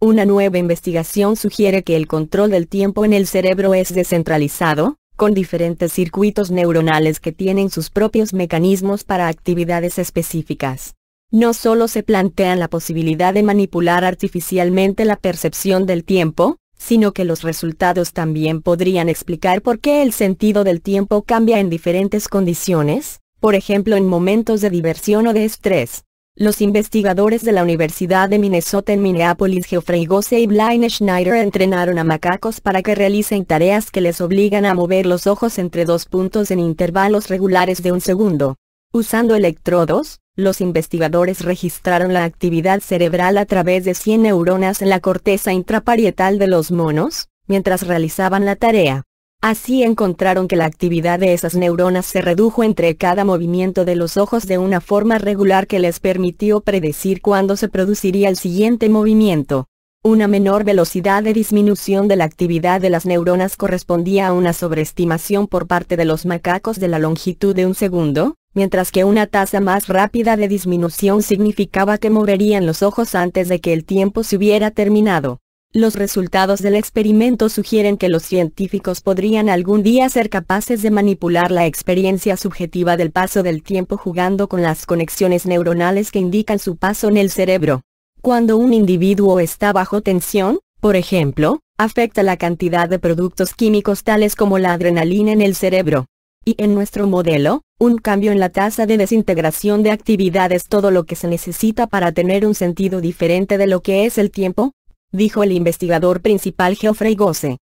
Una nueva investigación sugiere que el control del tiempo en el cerebro es descentralizado, con diferentes circuitos neuronales que tienen sus propios mecanismos para actividades específicas. No solo se plantean la posibilidad de manipular artificialmente la percepción del tiempo, sino que los resultados también podrían explicar por qué el sentido del tiempo cambia en diferentes condiciones, por ejemplo en momentos de diversión o de estrés. Los investigadores de la Universidad de Minnesota en Minneapolis Geoffrey Gosse y Blaine Schneider entrenaron a macacos para que realicen tareas que les obligan a mover los ojos entre dos puntos en intervalos regulares de un segundo. Usando electrodos, los investigadores registraron la actividad cerebral a través de 100 neuronas en la corteza intraparietal de los monos, mientras realizaban la tarea. Así encontraron que la actividad de esas neuronas se redujo entre cada movimiento de los ojos de una forma regular que les permitió predecir cuándo se produciría el siguiente movimiento. Una menor velocidad de disminución de la actividad de las neuronas correspondía a una sobreestimación por parte de los macacos de la longitud de un segundo, mientras que una tasa más rápida de disminución significaba que moverían los ojos antes de que el tiempo se hubiera terminado. Los resultados del experimento sugieren que los científicos podrían algún día ser capaces de manipular la experiencia subjetiva del paso del tiempo jugando con las conexiones neuronales que indican su paso en el cerebro. Cuando un individuo está bajo tensión, por ejemplo, afecta la cantidad de productos químicos tales como la adrenalina en el cerebro. Y en nuestro modelo, un cambio en la tasa de desintegración de actividad es todo lo que se necesita para tener un sentido diferente de lo que es el tiempo, dijo el investigador principal Geoffrey Gosse.